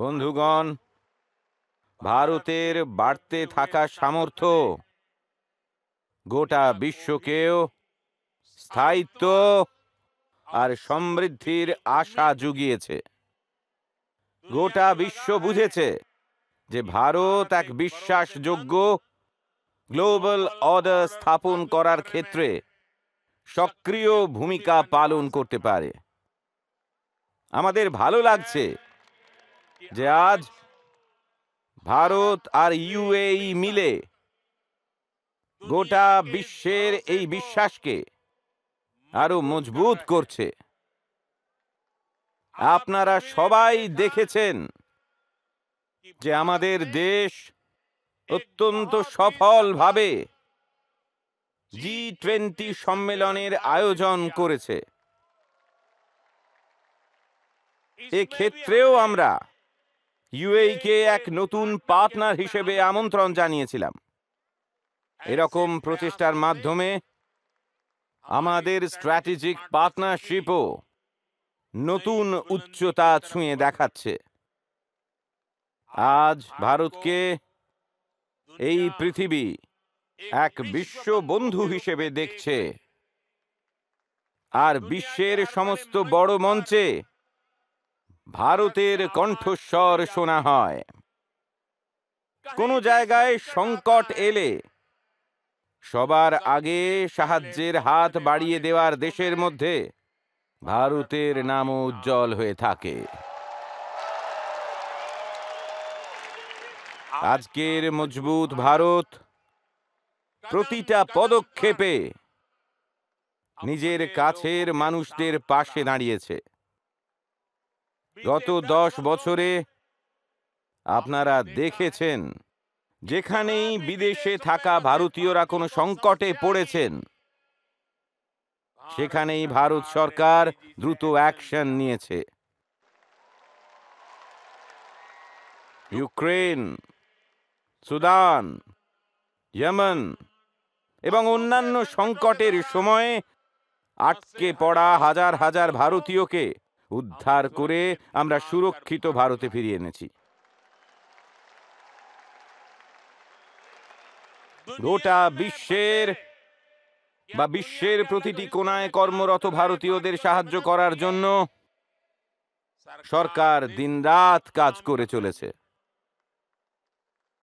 বন্ধুগণ ভারতের বাড়তে থাকা সামর্থ্য গোটা বিশ্বকেও স্থায়িত্ব আর সমৃদ্ধির আশা জুগিয়েছে গোটা বিশ্ব বুঝেছে যে ভারত এক বিশ্বাসযোগ্য গ্লোবাল অর্ডার স্থাপন করার ক্ষেত্রে সক্রিয় ভূমিকা পালন করতে পারে আমাদের ভালো লাগছে যে আজ ভারত আর ইউএই মিলে গোটা বিশ্বের এই বিশ্বাসকে আরো মজবুত করছে আপনারা সবাই দেখেছেন যে আমাদের দেশ অত্যন্ত সফলভাবে জি টোয়েন্টি সম্মেলনের আয়োজন করেছে এক্ষেত্রেও আমরা ইউএইকে এক নতুন পার্টনার হিসেবে আমন্ত্রণ জানিয়েছিলাম এরকম প্রচেষ্টার মাধ্যমে আমাদের স্ট্র্যাটেজিক পার্টনারশিপও নতুন উচ্চতা ছুঁয়ে দেখাচ্ছে আজ ভারতকে এই পৃথিবী এক বিশ্ব বন্ধু হিসেবে দেখছে আর বিশ্বের সমস্ত বড় মঞ্চে ভারতের কণ্ঠস্বর শোনা হয় কোনো জায়গায় সংকট এলে সবার আগে সাহায্যের হাত বাড়িয়ে দেওয়ার দেশের মধ্যে ভারতের নাম উজ্জ্বল হয়ে থাকে আজকের মজবুত ভারত প্রতিটা পদক্ষেপে নিজের কাছের মানুষদের পাশে দাঁড়িয়েছে গত দশ বছরে আপনারা দেখেছেন যেখানেই বিদেশে থাকা ভারতীয়রা কোনো সংকটে পড়েছেন সেখানেই ভারত সরকার দ্রুত অ্যাকশন নিয়েছে ইউক্রেন সুদান ইয়েমেন এবং অন্যান্য সংকটের সময়ে আটকে পড়া হাজার হাজার ভারতীয়কে উদ্ধার করে আমরা সুরক্ষিত ভারতে ফিরিয়ে এনেছি গোটা বিশ্বের বা বিশ্বের প্রতিটি কোনায় কর্মরত ভারতীয়দের সাহায্য করার জন্য সরকার দিনরাত কাজ করে চলেছে